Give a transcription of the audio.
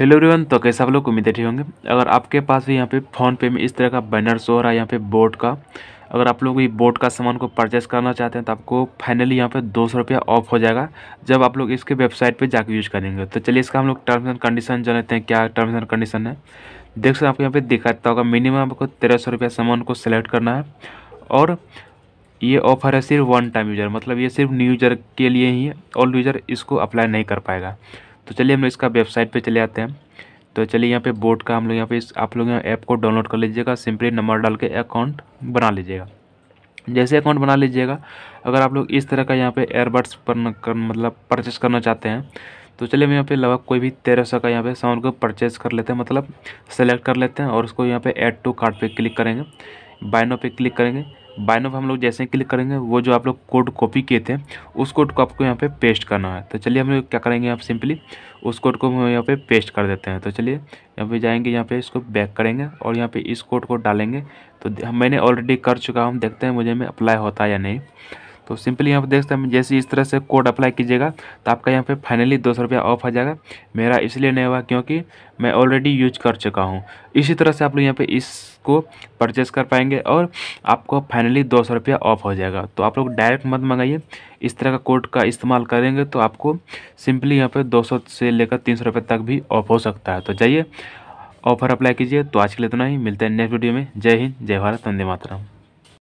hello everyone तो कैसे आप लोग उम्मीद ठीक होंगे अगर आपके पास भी यहाँ पे फ़ोन पे में इस तरह का बैनर शो रहा है यहाँ पे बोट का अगर आप लोग भी बोट का सामान को परचेस करना चाहते हैं तो आपको फाइनली यहाँ पे दो सौ रुपया ऑफ हो जाएगा जब आप लोग इसके वेबसाइट पे जाकर यूज़ करेंगे तो चलिए इसका हम लोग टर्म्स एंड कंडीशन जान लेते हैं क्या टर्म्स एंड कंडीशन है देख सकते आपको यहाँ पर दिखाता होगा मिनिमम आपको तेरह सौ रुपया सामान को सेलेक्ट करना है और ये ऑफर है सिर्फ वन टाइम यूज़र मतलब ये सिर्फ न्यू यूज़र के लिए ही है ऑल यूज़र इसको अप्लाई नहीं कर पाएगा तो चलिए हम लोग इसका वेबसाइट पे चले आते हैं तो चलिए यहाँ पे बोर्ड का हम लोग यहाँ पे इस आप लोग यहाँ ऐप को डाउनलोड कर लीजिएगा सिंपली नंबर डाल के अकाउंट बना लीजिएगा जैसे अकाउंट बना लीजिएगा अगर आप लोग इस तरह का यहाँ पे एयरबड्स पर, कर, मतलब परचेस करना चाहते हैं तो चलिए हम यहाँ पे लगभग कोई भी तेरह सौ का यहाँ पे साउंड को परचेस कर लेते हैं मतलब सेलेक्ट कर लेते हैं और उसको यहाँ पे ऐड टू कार्ड पे क्लिक करेंगे बाइनो पे क्लिक करेंगे पर हम लोग जैसे क्लिक करेंगे वो जो आप लोग कोड कॉपी किए थे उस कोड को आपको यहाँ पे पेस्ट करना है तो चलिए हम लोग क्या करेंगे आप सिंपली उस कोड को हम यहाँ पे पेस्ट कर देते हैं तो चलिए यहाँ पे जाएंगे यहाँ पे इसको बैक करेंगे और यहाँ पे इस कोड को डालेंगे तो मैंने ऑलरेडी कर चुका हूँ देखते हैं मुझे में अप्लाई होता है या नहीं तो सिंपली यहाँ पर देख सकते हैं जैसे इस तरह से कोड अप्लाई कीजिएगा तो आपका यहाँ पे फाइनली दो सौ रुपया ऑफ आ जाएगा मेरा इसलिए नहीं हुआ क्योंकि मैं ऑलरेडी यूज कर चुका हूँ इसी तरह से आप लोग यहाँ पे इसको परचेज़ कर पाएंगे और आपको फाइनली दो सौ रुपया ऑफ हो जाएगा तो आप लोग डायरेक्ट मत मंगाइए इस तरह का कोड का इस्तेमाल करेंगे तो आपको सिंपली यहाँ पर दो सौ से लेकर तीन सौ रुपये तक भी ऑफ हो सकता है तो जाइए ऑफर अप्लाई कीजिए तो आज के लिए इतना ही मिलते हैं नेक्स्ट वीडियो में जय हिंद जय भारत वंदे मातरम